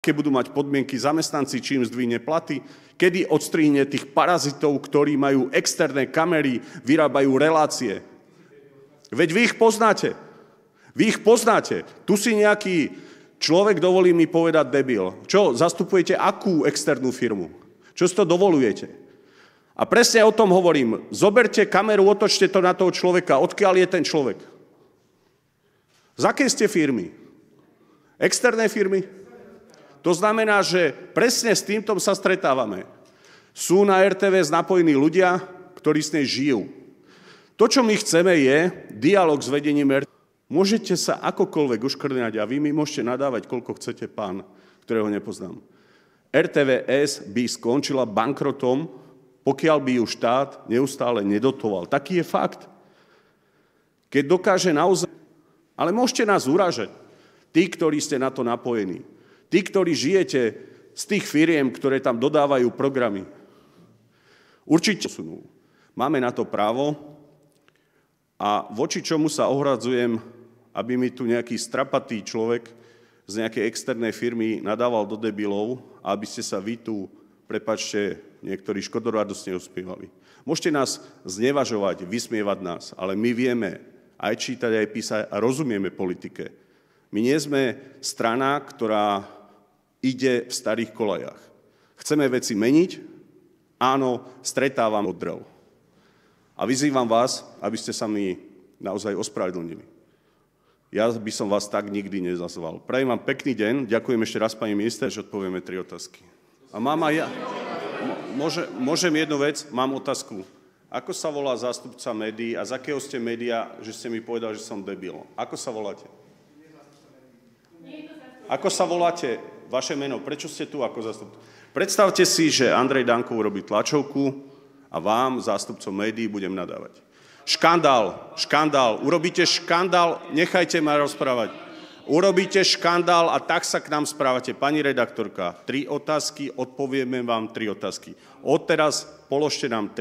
keď budú mať podmienky zamestnanci, čím zdvihne platy, kedy odstrihne tých parazitov, ktorí majú externé kamery, vyrábajú relácie. Veď vy ich poznáte. Vy ich poznáte. Tu si nejaký človek dovolí mi povedať debil. Čo, zastupujete akú externú firmu? Čo si to dovolujete? A presne o tom hovorím. Zoberte kameru, otočte to na toho človeka. Odkiaľ je ten človek? Z aké ste firmy? Externé firmy? To znamená, že presne s týmto sa stretávame. Sú na RTVS napojení ľudia, ktorí s nej žijú. To, čo my chceme, je dialog s vedením RTVS. Môžete sa akokoľvek uškrňať a vy mi môžete nadávať, koľko chcete pán, ktorého nepoznám. RTVS by skončila bankrotom, pokiaľ by ju štát neustále nedotoval. Taký je fakt. Keď dokáže naozaj... Ale môžete nás uražať, tí, ktorí ste na to napojení. Tí, ktorí žijete z tých firiem, ktoré tam dodávajú programy, určite posunú. Máme na to právo a voči čomu sa ohradzujem, aby mi tu nejaký strapatý človek z nejakej externej firmy nadával do debilov, aby ste sa vy tu, prepačte, niektorí škodorádosne uspievali. Môžete nás znevažovať, vysmievať nás, ale my vieme aj čítať, aj písať a rozumieme politike. My nie sme strana, ktorá ide v starých kolejach. Chceme veci meniť? Áno, stretávam od drev. A vyzývam vás, aby ste sa mi naozaj ospravedlnili. Ja by som vás tak nikdy nezazval. Prajem vám pekný deň, ďakujem ešte raz pani minister, že odpovieme tri otázky. A mám aj ja... Môže, môžem jednu vec, mám otázku. Ako sa volá zástupca médií a z akého ste médiá, že ste mi povedali, že som debil? Ako sa voláte? Ako sa voláte? vaše meno, prečo ste tu ako zastupca. Predstavte si, že Andrej Danko urobí tlačovku a vám, zástupcom médií, budem nadávať. Škandál, škandál, urobíte škandál, nechajte ma rozprávať. Urobíte škandál a tak sa k nám správate. Pani redaktorka, tri otázky, odpovieme vám tri otázky. Odteraz položte nám tri.